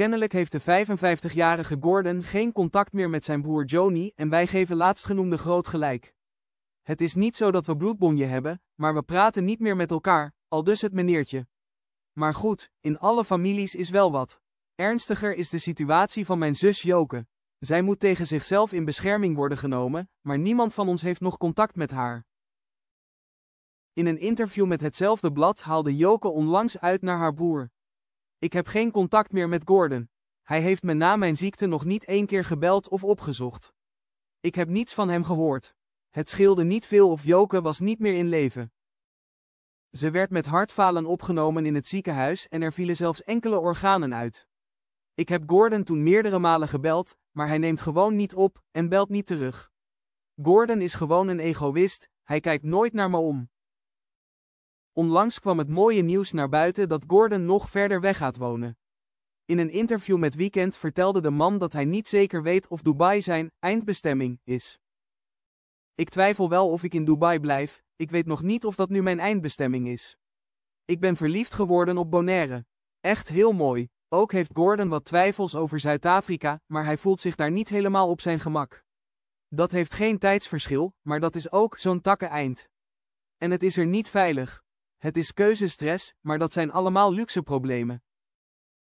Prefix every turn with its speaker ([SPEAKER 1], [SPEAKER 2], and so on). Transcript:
[SPEAKER 1] Kennelijk heeft de 55-jarige Gordon geen contact meer met zijn broer Johnny en wij geven laatstgenoemde groot gelijk. Het is niet zo dat we bloedbonje hebben, maar we praten niet meer met elkaar, al dus het meneertje. Maar goed, in alle families is wel wat. Ernstiger is de situatie van mijn zus Joke. Zij moet tegen zichzelf in bescherming worden genomen, maar niemand van ons heeft nog contact met haar. In een interview met hetzelfde blad haalde Joke onlangs uit naar haar broer. Ik heb geen contact meer met Gordon. Hij heeft me na mijn ziekte nog niet één keer gebeld of opgezocht. Ik heb niets van hem gehoord. Het scheelde niet veel of Joke was niet meer in leven. Ze werd met hartfalen opgenomen in het ziekenhuis en er vielen zelfs enkele organen uit. Ik heb Gordon toen meerdere malen gebeld, maar hij neemt gewoon niet op en belt niet terug. Gordon is gewoon een egoïst, hij kijkt nooit naar me om. Onlangs kwam het mooie nieuws naar buiten dat Gordon nog verder weg gaat wonen. In een interview met Weekend vertelde de man dat hij niet zeker weet of Dubai zijn eindbestemming is. Ik twijfel wel of ik in Dubai blijf, ik weet nog niet of dat nu mijn eindbestemming is. Ik ben verliefd geworden op Bonaire. Echt heel mooi. Ook heeft Gordon wat twijfels over Zuid-Afrika, maar hij voelt zich daar niet helemaal op zijn gemak. Dat heeft geen tijdsverschil, maar dat is ook zo'n takken eind. En het is er niet veilig. Het is keuzestress, maar dat zijn allemaal luxe problemen.